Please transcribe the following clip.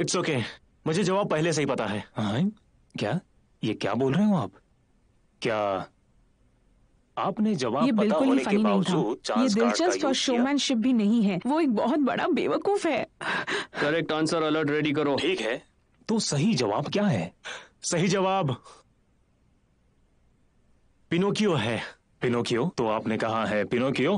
It's okay okay. मुझे जवाब पहले से ही पता है हाँ क्या ये क्या बोल रहे हो आप क्या आपने जवाब ये बिल्कुल ही फनी नहीं था ये दिलचस्प और शोमैनशिप भी नहीं है वो एक बहुत बड़ा बेवकूफ है करेक्ट आंसर अलर्ट रेडी करो ठीक है तो सही जवाब क्या है सही जवाब पिनोकियो है पिनोकियो तो आपने कहा है पिनोकियो